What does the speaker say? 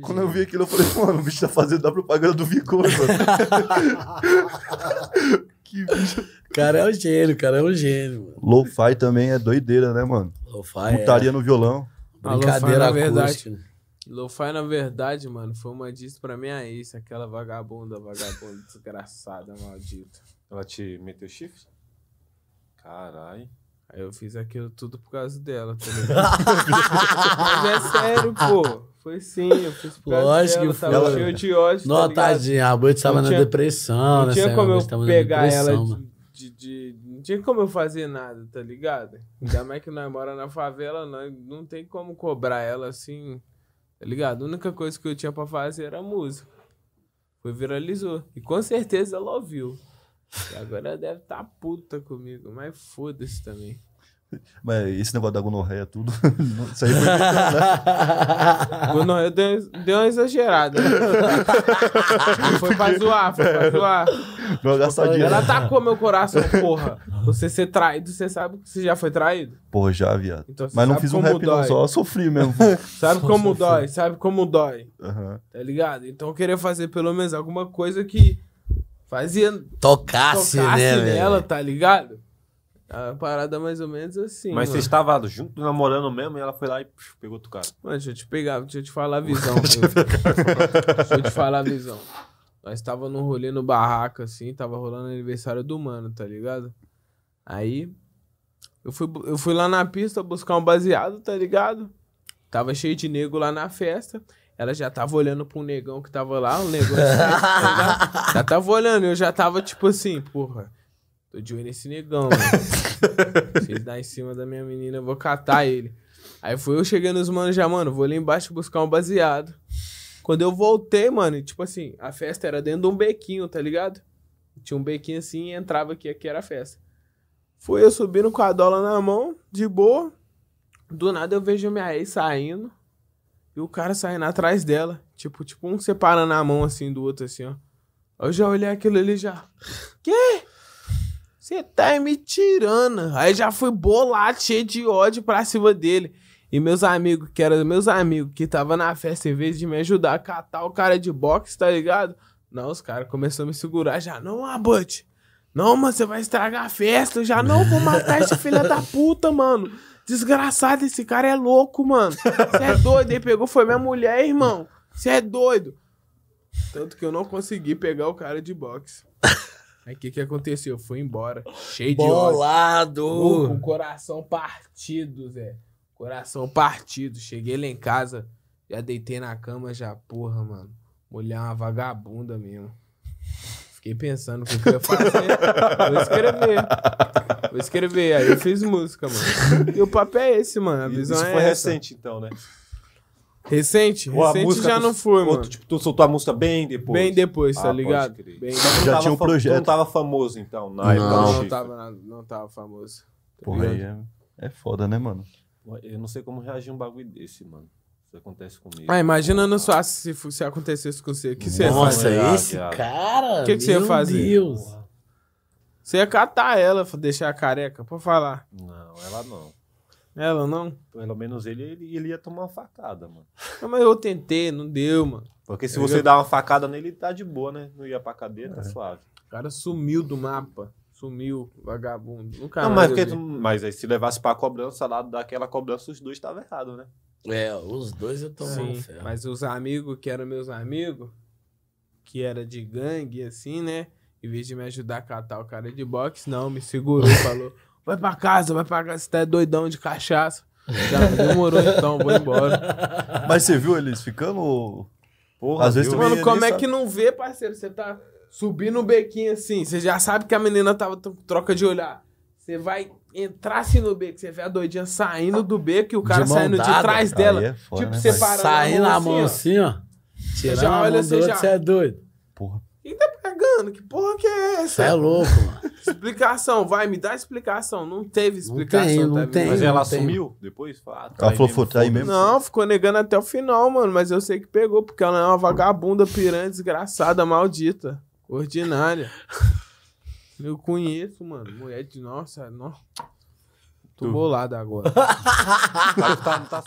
Quando eu vi aquilo, eu falei, mano, o bicho tá fazendo da propaganda do Vigor, mano. que bicho. Cara é um gênio, cara é um gênio. Lo-fi também é doideira, né, mano? Lo-fi. É. Putaria é... no violão. Brincadeira na verdade. Né? Lo-fi, na verdade, mano, foi uma disso pra minha ex, é aquela vagabunda, vagabunda, desgraçada, maldita. Ela te meteu chifre? Caralho. Aí eu fiz aquilo tudo por causa dela, tá ligado? Mas é sério, pô. Foi sim, eu fiz Lógico que foi. Tava cheio de ódio. Tá não, tá tadinha, a Bud tava não na depressão, não né, Tinha como eu pegar ela de, de, de, Não tinha como eu fazer nada, tá ligado? Ainda mais que nós mora na favela, não não tem como cobrar ela assim, tá ligado? A única coisa que eu tinha pra fazer era música. Foi viralizou. E com certeza ela ouviu. E agora ela deve estar tá puta comigo, mas foda-se também. Mas esse negócio da gonorreia, tudo. Isso aí foi. Né? gonorreia deu, deu uma exagerada. foi pra zoar, foi pra é. zoar. gastadinha. Ela atacou né? meu coração, porra. Você ser traído, você sabe que você já foi traído? Porra, já, viado. Então, Mas não fiz um rap, não, só sofri mesmo. sabe como dói, sabe como dói. Uhum. Tá ligado? Então eu queria fazer pelo menos alguma coisa que fazia. Tocasse, tocasse né, nela, velho? tá ligado? A parada mais ou menos assim. Mas mano. você estava junto, namorando mesmo, e ela foi lá e pegou outro cara. Mano, deixa eu te pegar, deixa eu te falar a visão. deixa, eu te falar a visão. Nós estava num rolê no barraca, assim, tava rolando aniversário do mano, tá ligado? Aí, eu fui, eu fui lá na pista buscar um baseado, tá ligado? Tava cheio de nego lá na festa. Ela já tava olhando pro negão que tava lá, um negão. Assim, tá já tava olhando, eu já tava tipo assim, porra Tô de olho nesse negão, mano. Se ele dar em cima da minha menina, eu vou catar ele. Aí foi eu chegando nos manos já, mano, vou ali embaixo buscar um baseado. Quando eu voltei, mano, tipo assim, a festa era dentro de um bequinho, tá ligado? Tinha um bequinho assim e entrava aqui, aqui era a festa. Fui eu subindo com a dola na mão, de boa. Do nada eu vejo minha ex saindo e o cara saindo atrás dela. Tipo, tipo um separando a mão assim do outro, assim, ó. Eu já olhei aquilo ali já. Quê? Você tá me tirando. Aí já fui bolado, cheio de ódio pra cima dele. E meus amigos, que eram meus amigos, que tava na festa, em vez de me ajudar a catar o cara de boxe, tá ligado? Não, os caras começaram a me segurar já. Não, Abut. Não, mano, você vai estragar a festa. Eu já não vou matar esse filho da puta, mano. Desgraçado, esse cara é louco, mano. Você é doido. Ele pegou, foi minha mulher, irmão. Você é doido. Tanto que eu não consegui pegar o cara de boxe. Aí o que, que aconteceu? Foi embora. Cheio Bolado. de ódio. Com o coração partido, Zé. Coração partido. Cheguei lá em casa, já deitei na cama, já, porra, mano. Mulher é uma vagabunda mesmo. Fiquei pensando o que, que eu ia fazer. Vou escrever. Vou escrever. Aí eu fiz música, mano. E o papel é esse, mano. A visão Isso é foi essa. recente, então, né? Recente? Ou recente já tu- não foi, tu, mano. tipo, tu soltou a música bem depois. Bem depois, tá Ah, tá ligado? Bem Já tinha um projeto. Tu não tava famoso, então, na Não, época Não, tava, não tava famoso. tá Porra, aí é, é foda, né, mano? Eu não sei como reagir a um bagulho desse, mano. Isso acontece comigo. Ah, imagina na sua se, se acontecesse com você. O que você ia fazer? Nossa, esse cara. O que que você ia meu Deus. Você ia catar ela, deixar a careca, pra falar. Não, ela não. Ela não? Pelo menos ele, ele, ele ia tomar uma facada, mano. Não, mas eu tentei, não deu, mano. Porque se eu você ia... dá uma facada nele, ele tá de boa, né? Não ia pra cadeia, tá é. tá suave. O cara sumiu do mapa. Sumiu, vagabundo. Nunca não, mas, porque, mas aí se levasse pra cobrança lá, daquela cobrança, os dois estavam errados, né? É, os dois eu tomei Sim, Mas os amigos que eram meus amigos, que era de gangue, assim, né? Em vez de me ajudar a catar o cara de boxe, não, me segurou, falou vai pra casa, vai pra casa, você tá doidão de cachaça. Já demorou então, vou embora. Mas você viu eles ficando? Porra, Às vezes Mano, como é sabe? que não vê, parceiro? Você tá subindo o bequinho assim, você já sabe que a menina tava troca de olhar. Você vai entrar assim no beco, você vê a doidinha saindo do beco e o cara de saindo dada. de trás dela. É foda, tipo, né, separando. Saindo a assim, mão assim, ó. você já olha, a mão do assim, outro, já... você é doido. Porra. Quem tá pegando? Que porra que é essa? Você é louco, mano. Explicação, vai, me dá explicação. Não teve explicação. Tá não tem, não tem, mas ela assumiu depois? Fala, ah, tá ela falou, foi tá aí mesmo? Não, ficou negando até o final, mano. Mas eu sei que pegou, porque ela é uma vagabunda, piranha, desgraçada, maldita. Ordinária. eu conheço, mano. Mulher de nossa, nossa. Tô bolado agora. tá, tá,